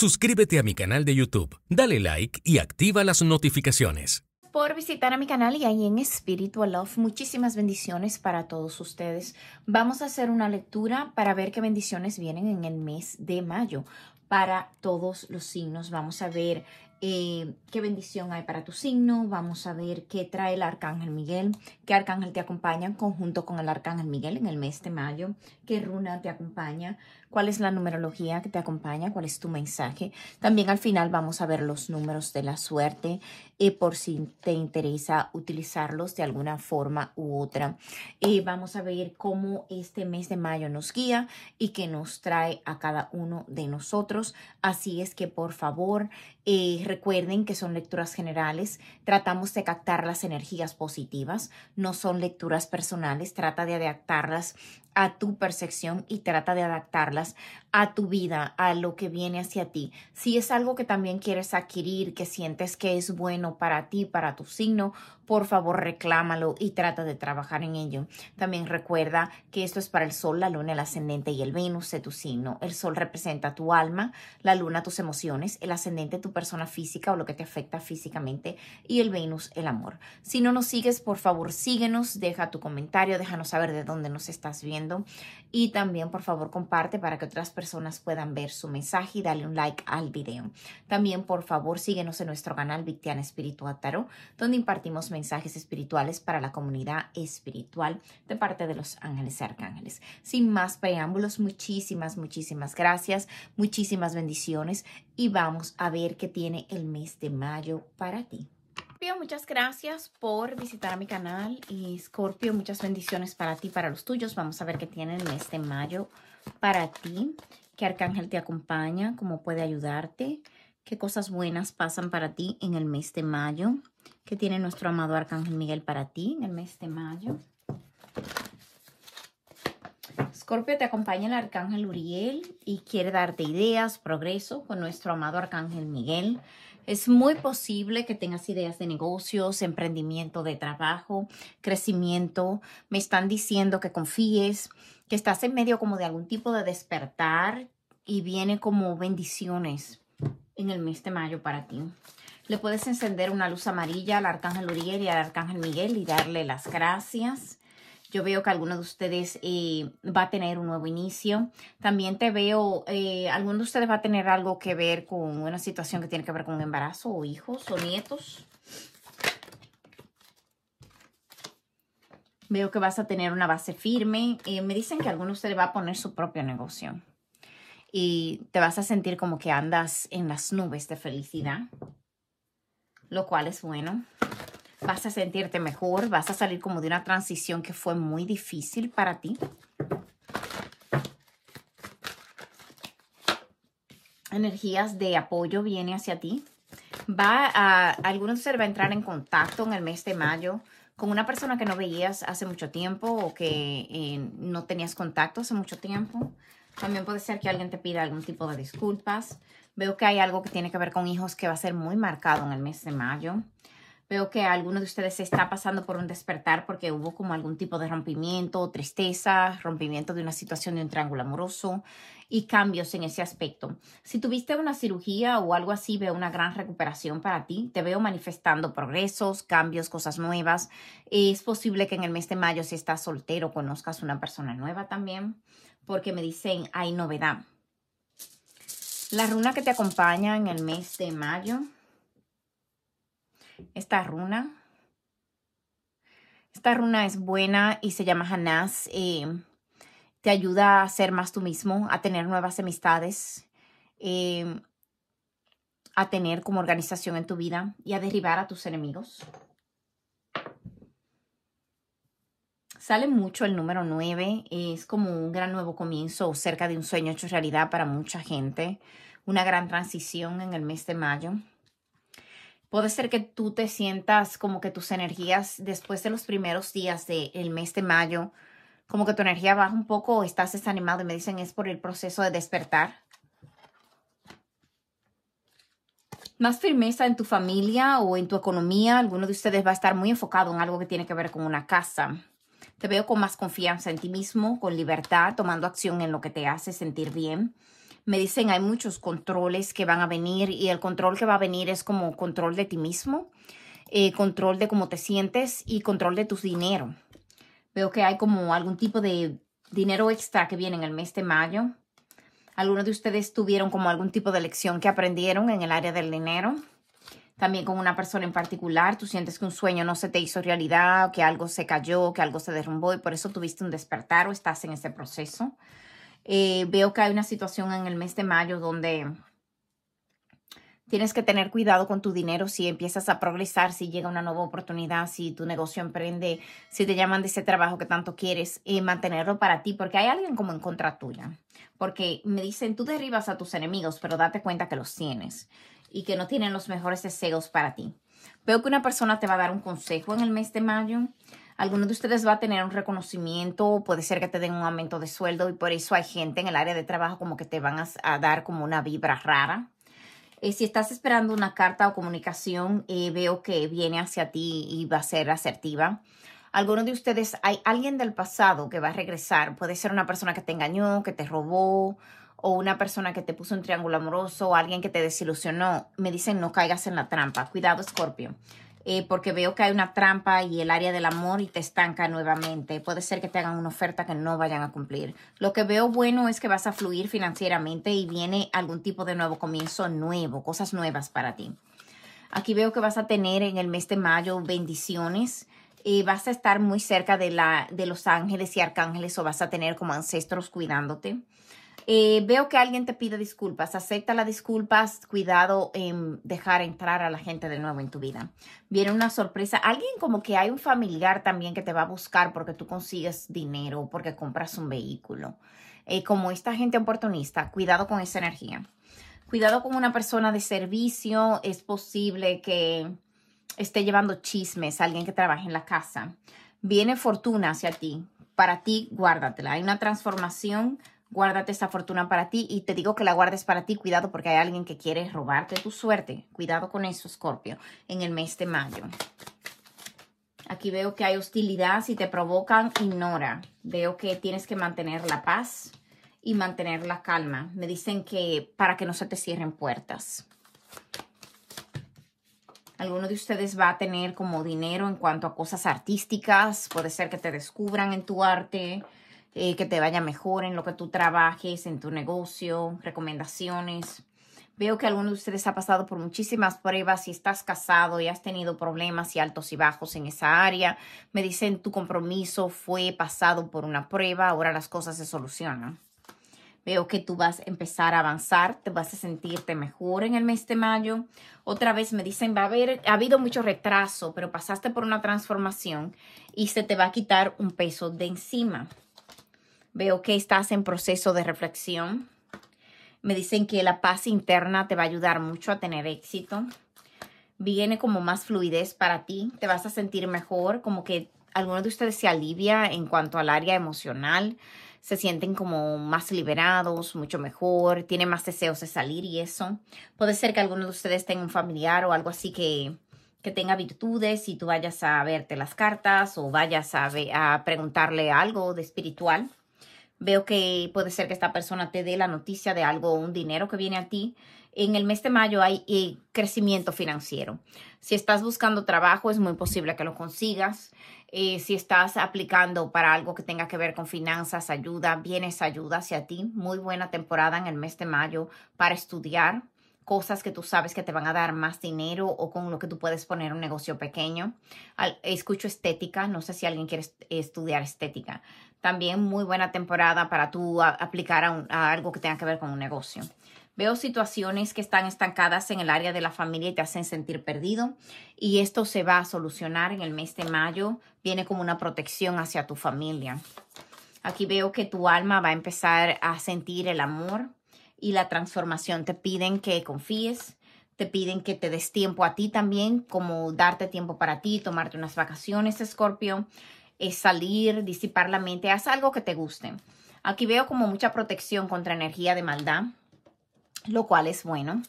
suscríbete a mi canal de YouTube, dale like y activa las notificaciones. Por visitar a mi canal y ahí en Spiritual Love, muchísimas bendiciones para todos ustedes. Vamos a hacer una lectura para ver qué bendiciones vienen en el mes de mayo para todos los signos. Vamos a ver eh, qué bendición hay para tu signo. Vamos a ver qué trae el Arcángel Miguel, qué Arcángel te acompaña en conjunto con el Arcángel Miguel en el mes de mayo, qué runa te acompaña, cuál es la numerología que te acompaña, cuál es tu mensaje. También al final vamos a ver los números de la suerte eh, por si te interesa utilizarlos de alguna forma u otra. vamos a ver cómo este mes de mayo nos guía y qué nos trae a cada uno de nosotros. Así es que por favor, eh, recuerden que son lecturas generales, tratamos de captar las energías positivas, no son lecturas personales, trata de adaptarlas a tu percepción y trata de adaptarlas a tu vida, a lo que viene hacia ti. Si es algo que también quieres adquirir, que sientes que es bueno para ti, para tu signo, por favor reclámalo y trata de trabajar en ello. También recuerda que esto es para el sol, la luna, el ascendente y el Venus de tu signo. El sol representa tu alma, la luna tus emociones, el ascendente tu persona física o lo que te afecta físicamente y el Venus el amor. Si no nos sigues, por favor síguenos, deja tu comentario, déjanos saber de dónde nos estás viendo y también, por favor, comparte para que otras personas puedan ver su mensaje y dale un like al video. También, por favor, síguenos en nuestro canal Victiana Espiritual Tarot, donde impartimos mensajes espirituales para la comunidad espiritual de parte de los ángeles y arcángeles. Sin más preámbulos, muchísimas, muchísimas gracias, muchísimas bendiciones y vamos a ver qué tiene el mes de mayo para ti. Scorpio, muchas gracias por visitar a mi canal. Y Scorpio, muchas bendiciones para ti, para los tuyos. Vamos a ver qué tienen mes este mayo para ti. ¿Qué arcángel te acompaña? ¿Cómo puede ayudarte? ¿Qué cosas buenas pasan para ti en el mes de mayo? ¿Qué tiene nuestro amado arcángel Miguel para ti en el mes de mayo? Scorpio te acompaña el arcángel Uriel y quiere darte ideas, progreso con nuestro amado arcángel Miguel. Es muy posible que tengas ideas de negocios, emprendimiento de trabajo, crecimiento. Me están diciendo que confíes, que estás en medio como de algún tipo de despertar y viene como bendiciones en el mes de mayo para ti. Le puedes encender una luz amarilla al Arcángel Uriel y al Arcángel Miguel y darle las gracias. Yo veo que alguno de ustedes eh, va a tener un nuevo inicio. También te veo, eh, alguno de ustedes va a tener algo que ver con una situación que tiene que ver con un embarazo o hijos o nietos. Veo que vas a tener una base firme. Eh, me dicen que alguno de ustedes va a poner su propio negocio. Y te vas a sentir como que andas en las nubes de felicidad, lo cual es bueno vas a sentirte mejor, vas a salir como de una transición que fue muy difícil para ti. Energías de apoyo viene hacia ti. Va a, se va a entrar en contacto en el mes de mayo con una persona que no veías hace mucho tiempo o que eh, no tenías contacto hace mucho tiempo. También puede ser que alguien te pida algún tipo de disculpas. Veo que hay algo que tiene que ver con hijos que va a ser muy marcado en el mes de mayo. Veo que alguno de ustedes está pasando por un despertar porque hubo como algún tipo de rompimiento, tristeza, rompimiento de una situación de un triángulo amoroso y cambios en ese aspecto. Si tuviste una cirugía o algo así, veo una gran recuperación para ti. Te veo manifestando progresos, cambios, cosas nuevas. Es posible que en el mes de mayo, si estás soltero, conozcas una persona nueva también porque me dicen hay novedad. La runa que te acompaña en el mes de mayo esta runa. Esta runa es buena y se llama Hanás. Eh, te ayuda a ser más tú mismo, a tener nuevas amistades, eh, a tener como organización en tu vida y a derribar a tus enemigos. Sale mucho el número 9, es como un gran nuevo comienzo o cerca de un sueño hecho realidad para mucha gente, una gran transición en el mes de mayo puede ser que tú te sientas como que tus energías después de los primeros días del mes de mayo, como que tu energía baja un poco o estás desanimado y me dicen es por el proceso de despertar. Más firmeza en tu familia o en tu economía. Alguno de ustedes va a estar muy enfocado en algo que tiene que ver con una casa. Te veo con más confianza en ti mismo, con libertad, tomando acción en lo que te hace sentir bien me dicen hay muchos controles que van a venir y el control que va a venir es como control de ti mismo, eh, control de cómo te sientes y control de tus dinero. Veo que hay como algún tipo de dinero extra que viene en el mes de mayo. Algunos de ustedes tuvieron como algún tipo de lección que aprendieron en el área del dinero. También con una persona en particular, tú sientes que un sueño no se te hizo realidad, que algo se cayó, que algo se derrumbó y por eso tuviste un despertar o estás en ese proceso. Eh, veo que hay una situación en el mes de mayo donde tienes que tener cuidado con tu dinero si empiezas a progresar, si llega una nueva oportunidad, si tu negocio emprende, si te llaman de ese trabajo que tanto quieres, eh, mantenerlo para ti, porque hay alguien como en contra tuya. Porque me dicen, tú derribas a tus enemigos, pero date cuenta que los tienes y que no tienen los mejores deseos para ti. Veo que una persona te va a dar un consejo en el mes de mayo. Alguno de ustedes va a tener un reconocimiento, puede ser que te den un aumento de sueldo y por eso hay gente en el área de trabajo como que te van a, dar como una vibra rara. Eh, si estás esperando una carta o comunicación, eh, veo que viene hacia ti y va a ser asertiva. Alguno de ustedes, hay alguien del pasado que va a regresar. Puede ser una persona que te engañó, que te robó, o una persona que te puso un triángulo amoroso, o alguien que te desilusionó. Me dicen no caigas en la trampa. Cuidado, Scorpio. Eh, porque veo que hay una trampa y el área del amor y te estanca nuevamente. Puede ser que te hagan una oferta que no vayan a cumplir. Lo que veo bueno es que vas a fluir financieramente y viene algún tipo de nuevo comienzo nuevo, cosas nuevas para ti. Aquí veo que vas a tener en el mes de mayo bendiciones. Y eh, vas a estar muy cerca de, la, de los ángeles y arcángeles o vas a tener como ancestros cuidándote. Eh, veo que alguien te pide disculpas, acepta las disculpas, cuidado en dejar entrar a la gente de nuevo en tu vida. Viene una sorpresa, alguien como que hay un familiar también que te va a buscar porque tú consigues dinero, porque compras un vehículo. Eh, como esta gente oportunista, cuidado con esa energía. Cuidado con una persona de servicio, es posible que esté llevando chismes, alguien que trabaje en la casa. Viene fortuna hacia ti, para ti guárdatela. Hay una transformación Guárdate esta fortuna para ti y te digo que la guardes para ti. Cuidado porque hay alguien que quiere robarte tu suerte. Cuidado con eso, Scorpio, en el mes de mayo. Aquí veo que hay hostilidad. Si te provocan, ignora. Veo que tienes que mantener la paz y mantener la calma. Me dicen que para que no se te cierren puertas. Alguno de ustedes va a tener como dinero en cuanto a cosas artísticas. Puede ser que te descubran en tu arte eh, que te vaya mejor en lo que tú trabajes, en tu negocio, recomendaciones. Veo que alguno de ustedes ha pasado por muchísimas pruebas, si estás casado y has tenido problemas y altos y bajos en esa área. Me dicen tu compromiso fue pasado por una prueba, ahora las cosas se solucionan. Veo que tú vas a empezar a avanzar, te vas a sentirte mejor en el mes de mayo. Otra vez me dicen, va a haber, ha habido mucho retraso, pero pasaste por una transformación y se te va a quitar un peso de encima. Veo que estás en proceso de reflexión. Me dicen que la paz interna te va a ayudar mucho a tener éxito. Viene como más fluidez para ti. Te vas a sentir mejor, como que alguno de ustedes se alivia en cuanto al área emocional. Se sienten como más liberados, mucho mejor, tienen más deseos de salir y eso. Puede ser que alguno de ustedes tenga un familiar o algo así que, tenga virtudes y tú vayas a verte las cartas o vayas a preguntarle algo de espiritual veo que puede ser que esta persona te dé la noticia de algo, o un dinero que viene a ti. En el mes de mayo hay eh, crecimiento financiero. Si estás buscando trabajo, es muy posible que lo consigas. Eh, si estás aplicando para algo que tenga que ver con finanzas, ayuda, bienes, ayuda hacia ti. Muy buena temporada en el mes de mayo para estudiar cosas que tú sabes que te van a dar más dinero o con lo que tú puedes poner un negocio pequeño. escucho estética, no sé si alguien quiere estudiar estética, también muy buena temporada para tú aplicar a, algo que tenga que ver con un negocio. Veo situaciones que están estancadas en el área de la familia y te hacen sentir perdido. Y esto se va a solucionar en el mes de mayo. Viene como una protección hacia tu familia. Aquí veo que tu alma va a empezar a sentir el amor y la transformación. Te piden que confíes, te piden que te des tiempo a ti también, como darte tiempo para ti, tomarte unas vacaciones, Escorpio es salir, disipar la mente, haz algo que te guste. Aquí veo como mucha protección contra energía de maldad, lo cual es bueno.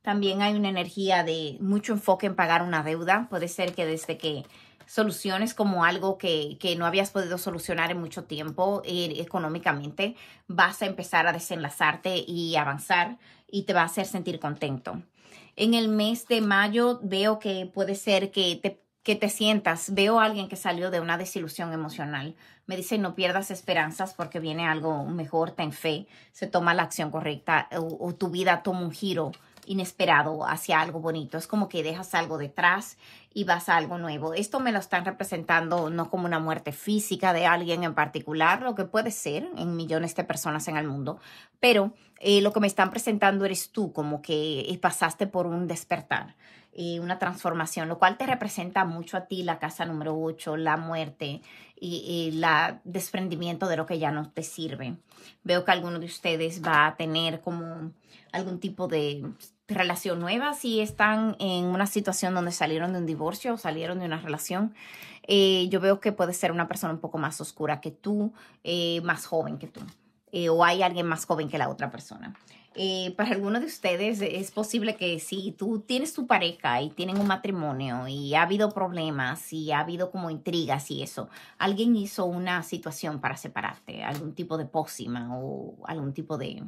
También hay una energía de mucho enfoque en pagar una deuda. Puede ser que desde que soluciones como algo que, no habías podido solucionar en mucho tiempo eh, económicamente, vas a empezar a desenlazarte y avanzar y te va a hacer sentir contento. En el mes de mayo veo que puede ser que te que te sientas, veo a alguien que salió de una desilusión emocional, me dice no pierdas esperanzas porque viene algo mejor, ten fe, se toma la acción correcta o, tu vida toma un giro inesperado hacia algo bonito. Es como que dejas algo detrás y vas a algo nuevo. Esto me lo están representando no como una muerte física de alguien en particular, lo que puede ser en millones de personas en el mundo, pero eh, lo que me están presentando eres tú, como que pasaste por un despertar una transformación, lo cual te representa mucho a ti la casa número 8, la muerte y, el desprendimiento de lo que ya no te sirve. Veo que alguno de ustedes va a tener como algún tipo de relación nueva si están en una situación donde salieron de un divorcio o salieron de una relación. Eh, yo veo que puede ser una persona un poco más oscura que tú, eh, más joven que tú, eh, o hay alguien más joven que la otra persona. Eh, para alguno de ustedes es posible que si tú tienes tu pareja y tienen un matrimonio y ha habido problemas y ha habido como intrigas y eso, alguien hizo una situación para separarte, algún tipo de pócima o algún tipo de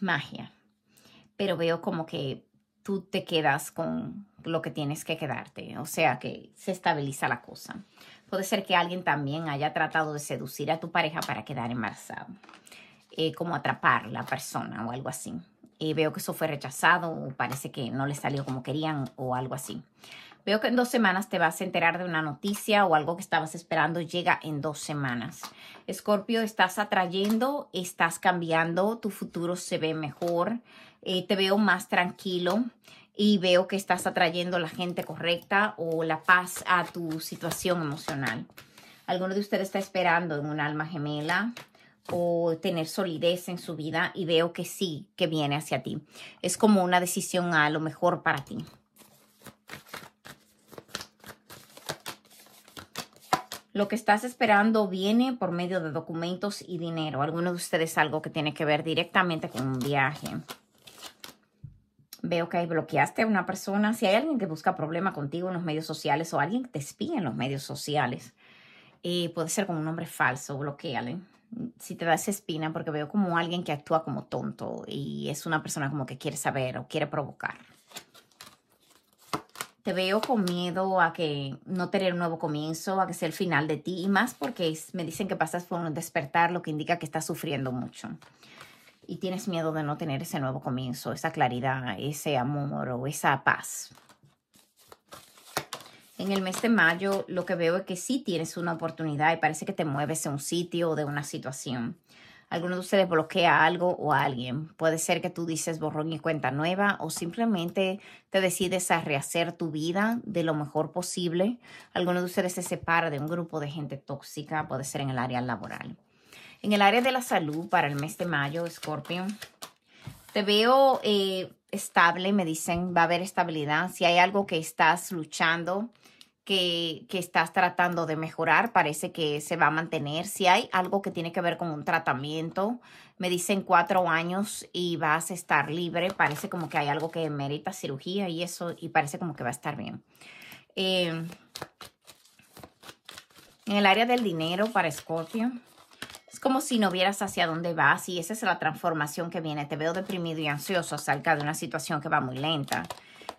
magia. Pero veo como que tú te quedas con lo que tienes que quedarte, o sea que se estabiliza la cosa. Puede ser que alguien también haya tratado de seducir a tu pareja para quedar embarazado. Eh, como atrapar la persona o algo así. veo que eso fue rechazado, o parece que no le salió como querían o algo así. Veo que en dos semanas te vas a enterar de una noticia o algo que estabas esperando llega en dos semanas. Escorpio, estás atrayendo, estás cambiando, tu futuro se ve mejor, eh, te veo más tranquilo y veo que estás atrayendo la gente correcta o la paz a tu situación emocional. Alguno de ustedes está esperando en un alma gemela o tener solidez en su vida y veo que sí, que viene hacia ti. Es como una decisión a lo mejor para ti. Lo que estás esperando viene por medio de documentos y dinero. Alguno de ustedes algo que tiene que ver directamente con un viaje. Veo que ahí bloqueaste a una persona. Si hay alguien que busca problema contigo en los medios sociales o alguien que te espía en los medios sociales, eh, puede ser con un nombre falso, bloqueale si te das espina porque veo como alguien que actúa como tonto y es una persona como que quiere saber o quiere provocar. Te veo con miedo a que no tener un nuevo comienzo, a que sea el final de ti y más porque me dicen que pasas por un despertar, lo que indica que estás sufriendo mucho y tienes miedo de no tener ese nuevo comienzo, esa claridad, ese amor o esa paz en el mes de mayo lo que veo es que sí tienes una oportunidad y parece que te mueves a un sitio o de una situación. Alguno de ustedes bloquea algo o a alguien. Puede ser que tú dices borrón y cuenta nueva o simplemente te decides a rehacer tu vida de lo mejor posible. Algunos de ustedes se separa de un grupo de gente tóxica, puede ser en el área laboral. En el área de la salud para el mes de mayo, Scorpio, te veo eh, estable, me dicen, va a haber estabilidad. Si hay algo que estás luchando, que, estás tratando de mejorar parece que se va a mantener. Si hay algo que tiene que ver con un tratamiento, me dicen cuatro años y vas a estar libre. Parece como que hay algo que merita cirugía y eso, y parece como que va a estar bien. Em, en el área del dinero para Scorpio, es como si no vieras hacia dónde vas y esa es la transformación que viene. Te veo deprimido y ansioso acerca de una situación que va muy lenta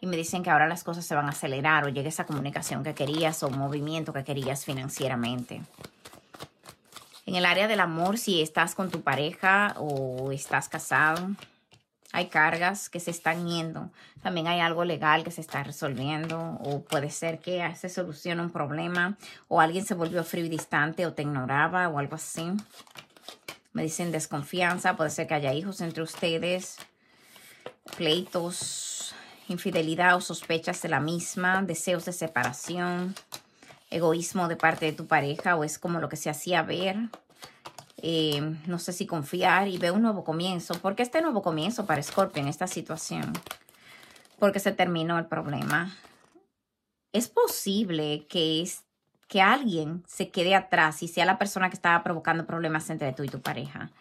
y me dicen que ahora las cosas se van a acelerar o llega esa comunicación que querías o movimiento que querías financieramente. En el área del amor, si estás con tu pareja o estás casado, hay cargas que se están yendo. También hay algo legal que se está resolviendo o puede ser que se solucione un problema o alguien se volvió frío y distante o te ignoraba o algo así. Me dicen desconfianza, puede ser que haya hijos entre ustedes, pleitos, infidelidad o sospechas de la misma, deseos de separación, egoísmo de parte de tu pareja o es como lo que se hacía ver. Eh, no sé si confiar y veo un nuevo comienzo. porque este nuevo comienzo para Scorpio en esta situación? Porque se terminó el problema. Es posible que, es, que alguien se quede atrás y sea la persona que estaba provocando problemas entre tú y tu pareja.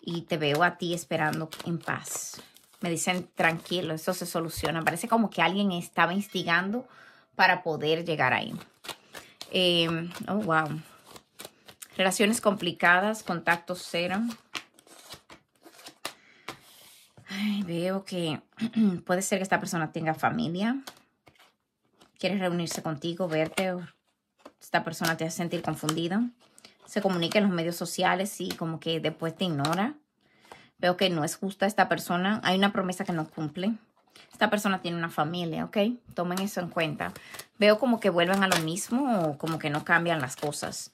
Y te veo a ti esperando en paz. Me dicen, tranquilo, eso se soluciona. Parece como que alguien estaba instigando para poder llegar ahí. Em, oh, wow. Relaciones complicadas, contacto cero. veo que puede ser que esta persona tenga familia. Quiere reunirse contigo, verte. Esta persona te hace sentir confundido. Se comunica en los medios sociales y como que después te ignora. Veo que no es justa esta persona. Hay una promesa que no cumple. Esta persona tiene una familia, ¿ok? Tomen eso en cuenta. Veo como que vuelven a lo mismo o como que no cambian las cosas.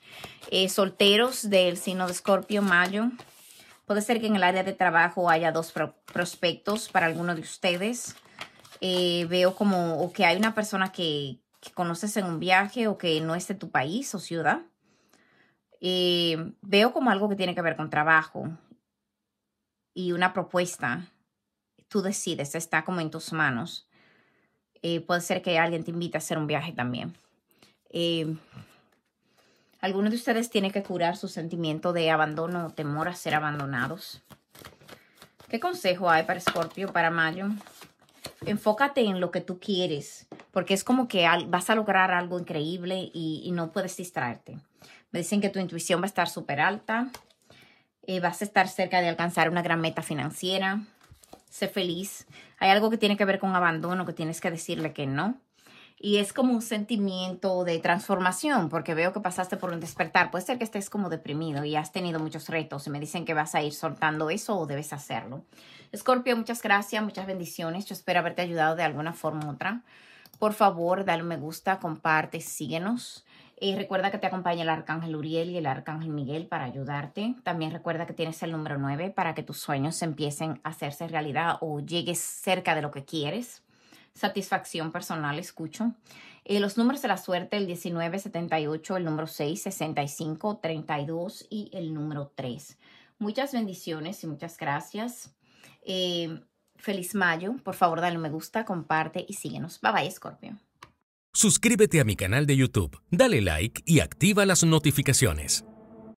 Eh, solteros del signo de Escorpio, Mayo. Puede ser que en el área de trabajo haya dos prospectos para alguno de ustedes. Eh, veo como o que hay una persona que, conoces en un viaje o que no es de tu país o ciudad. Eh, veo como algo que tiene que ver con trabajo y una propuesta, tú decides, está como en tus manos. Eh, puede ser que alguien te invite a hacer un viaje también. Eh, algunos de ustedes tiene que curar su sentimiento de abandono o temor a ser abandonados. ¿Qué consejo hay para Scorpio, para Mayo? Enfócate en lo que tú quieres, porque es como que vas a lograr algo increíble y, y no puedes distraerte. Me dicen que tu intuición va a estar súper alta. Eh, vas a estar cerca de alcanzar una gran meta financiera. Sé feliz. Hay algo que tiene que ver con abandono, que tienes que decirle que no. Y es como un sentimiento de transformación, porque veo que pasaste por un despertar. Puede ser que estés como deprimido y has tenido muchos retos y me dicen que vas a ir soltando eso o debes hacerlo. Escorpio, muchas gracias, muchas bendiciones. Yo espero haberte ayudado de alguna forma u otra. Por favor, dale un me gusta, comparte, síguenos recuerda que te acompaña el arcángel Uriel y el arcángel Miguel para ayudarte. También recuerda que tienes el número 9 para que tus sueños empiecen a hacerse realidad o llegues cerca de lo que quieres. Satisfacción personal, escucho. Eh, los números de la suerte, el 19, 78, el número 6, 65, 32 y el número 3. Muchas bendiciones y muchas gracias. Eh, feliz mayo. Por favor, dale me gusta, comparte y síguenos. Bye bye, Scorpio. Suscríbete a mi canal de YouTube, dale like y activa las notificaciones.